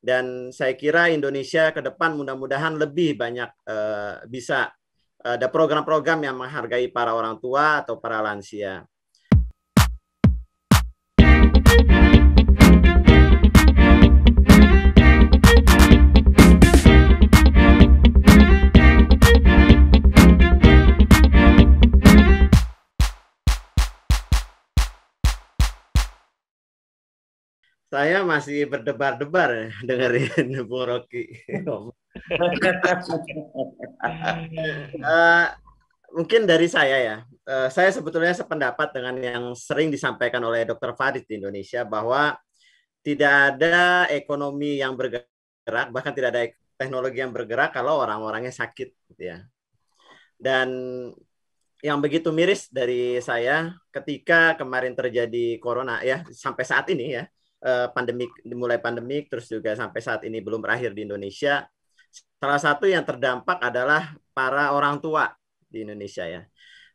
dan saya kira Indonesia ke depan mudah-mudahan lebih banyak uh, bisa eh, ada program-program yang menghargai para orang tua atau para lansia. saya masih berdebar-debar ya, dengerin Bu Rocky. uh, mungkin dari saya ya, eh, saya sebetulnya sependapat dengan yang sering disampaikan oleh Dr. Farid di Indonesia bahwa tidak ada ekonomi yang bergerak, bahkan tidak ada teknologi yang bergerak kalau orang-orangnya sakit, gitu ya. Dan yang begitu miris dari saya ketika kemarin terjadi corona ya sampai saat ini ya Eh, pandemik dimulai pandemik terus juga sampai saat ini belum berakhir di Indonesia. Salah satu yang terdampak adalah para orang tua di Indonesia ya.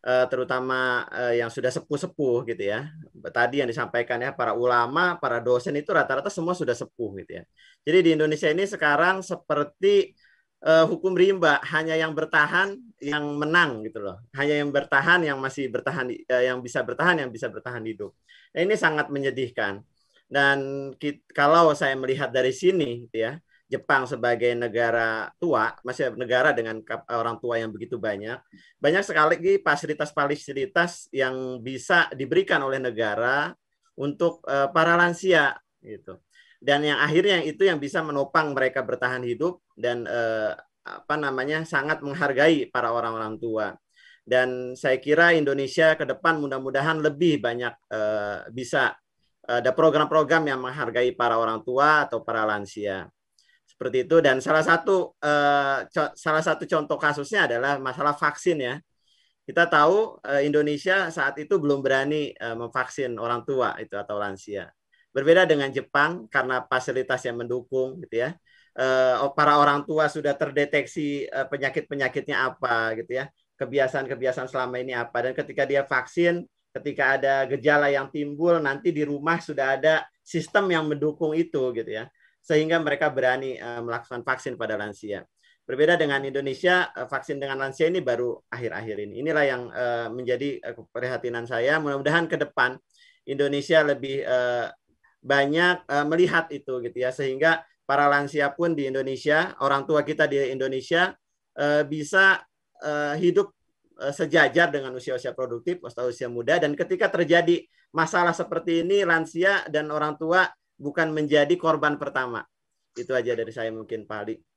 Eh, terutama eh, yang sudah sepuh-sepuh gitu ya. Tadi yang disampaikan ya para ulama, para dosen itu rata-rata semua sudah sepuh gitu ya. Jadi di Indonesia ini sekarang seperti hukum rimba hanya yang bertahan yang menang gitu loh hanya yang bertahan yang masih bertahan yang bisa bertahan yang bisa bertahan hidup nah, ini sangat menyedihkan dan kita, kalau saya melihat dari sini, gitu ya, Jepang sebagai negara tua, masih negara dengan orang tua yang begitu banyak, banyak sekali fasilitas-fasilitas yang bisa diberikan oleh negara untuk uh, para lansia gitu. Dan yang akhirnya itu yang bisa menopang mereka bertahan hidup dan uh, apa namanya sangat menghargai para orang-orang tua. Dan saya kira Indonesia ke depan mudah-mudahan lebih banyak uh, bisa Eh, ada program-program yang menghargai para orang tua atau para lansia seperti itu dan salah satu eh, salah satu contoh kasusnya adalah masalah vaksin ya kita tahu uh, Indonesia saat itu belum berani eh, memvaksin orang tua itu atau lansia berbeda dengan Jepang karena fasilitas yang mendukung gitu ya eh, para orang tua sudah terdeteksi eh, penyakit penyakitnya apa gitu ya kebiasaan kebiasaan selama ini apa dan ketika dia vaksin ketika ada gejala yang timbul nanti di rumah sudah ada sistem yang mendukung itu gitu ya sehingga mereka berani uh, melakukan vaksin pada lansia. Berbeda dengan Indonesia, uh, vaksin dengan lansia ini baru akhir-akhir ini. Inilah yang uh, menjadi uh, keprihatinan saya. Mudah-mudahan ke depan Indonesia lebih uh, banyak uh, melihat itu gitu ya sehingga para lansia pun di Indonesia, orang tua kita di Indonesia uh, bisa uh, hidup Eh, sejajar dengan usia-usia produktif, usia-usia muda. Dan ketika terjadi masalah seperti ini, lansia dan orang tua bukan menjadi korban pertama. Itu aja dari saya mungkin, Pak Ali.